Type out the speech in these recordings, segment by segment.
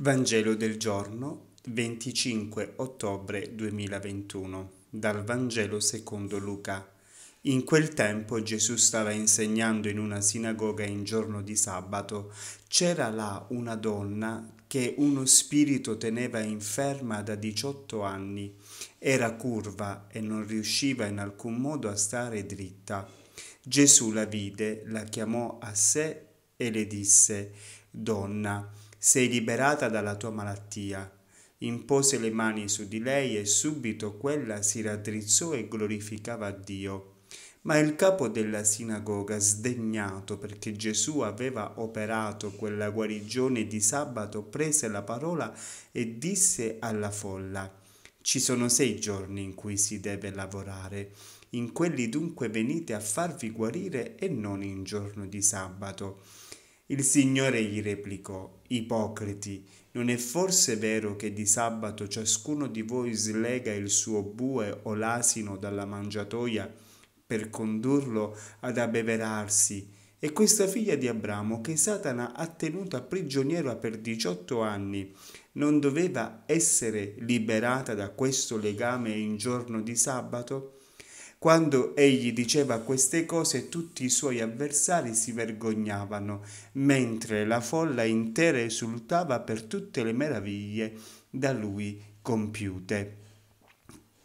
Vangelo del giorno 25 ottobre 2021 dal Vangelo secondo Luca. In quel tempo Gesù stava insegnando in una sinagoga in giorno di sabato. C'era là una donna che uno spirito teneva inferma da 18 anni. Era curva e non riusciva in alcun modo a stare dritta. Gesù la vide, la chiamò a sé e le disse, Donna, sei liberata dalla tua malattia. Impose le mani su di lei e subito quella si raddrizzò e glorificava Dio. Ma il capo della sinagoga, sdegnato perché Gesù aveva operato quella guarigione di sabato, prese la parola e disse alla folla, Ci sono sei giorni in cui si deve lavorare, in quelli dunque venite a farvi guarire e non in giorno di sabato. Il Signore gli replicò, Ipocriti, non è forse vero che di sabato ciascuno di voi slega il suo bue o l'asino dalla mangiatoia per condurlo ad abbeverarsi? E questa figlia di Abramo, che Satana ha tenuta prigioniera per 18 anni, non doveva essere liberata da questo legame in giorno di sabato? Quando egli diceva queste cose tutti i suoi avversari si vergognavano, mentre la folla intera esultava per tutte le meraviglie da lui compiute.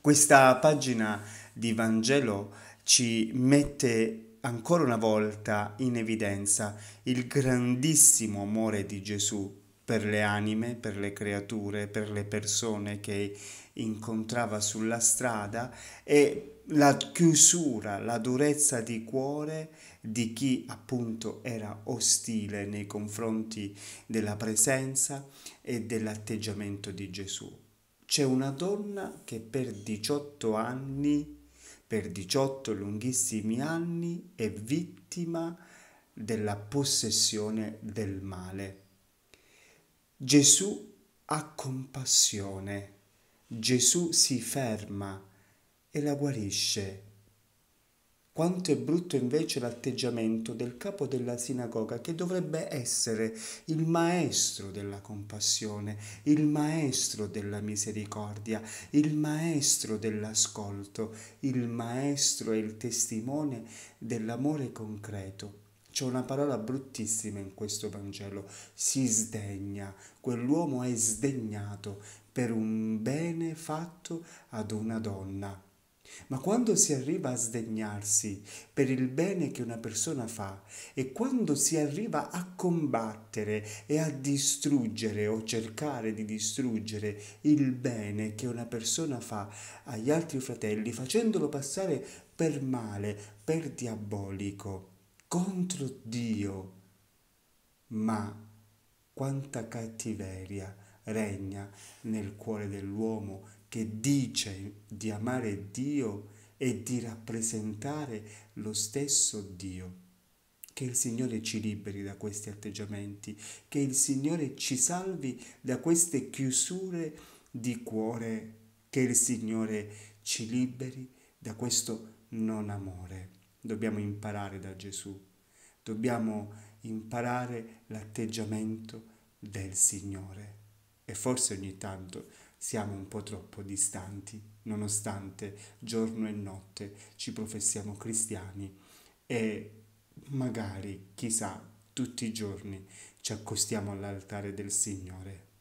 Questa pagina di Vangelo ci mette ancora una volta in evidenza il grandissimo amore di Gesù per le anime, per le creature, per le persone che incontrava sulla strada e la chiusura, la durezza di cuore di chi appunto era ostile nei confronti della presenza e dell'atteggiamento di Gesù. C'è una donna che per 18 anni, per 18 lunghissimi anni, è vittima della possessione del male. Gesù ha compassione, Gesù si ferma e la guarisce. Quanto è brutto invece l'atteggiamento del capo della sinagoga che dovrebbe essere il maestro della compassione, il maestro della misericordia, il maestro dell'ascolto, il maestro e il testimone dell'amore concreto. C'è una parola bruttissima in questo Vangelo, si sdegna, quell'uomo è sdegnato per un bene fatto ad una donna. Ma quando si arriva a sdegnarsi per il bene che una persona fa e quando si arriva a combattere e a distruggere o cercare di distruggere il bene che una persona fa agli altri fratelli facendolo passare per male, per diabolico, contro Dio, ma quanta cattiveria regna nel cuore dell'uomo che dice di amare Dio e di rappresentare lo stesso Dio. Che il Signore ci liberi da questi atteggiamenti, che il Signore ci salvi da queste chiusure di cuore, che il Signore ci liberi da questo non amore. Dobbiamo imparare da Gesù, dobbiamo imparare l'atteggiamento del Signore e forse ogni tanto siamo un po' troppo distanti, nonostante giorno e notte ci professiamo cristiani e magari, chissà, tutti i giorni ci accostiamo all'altare del Signore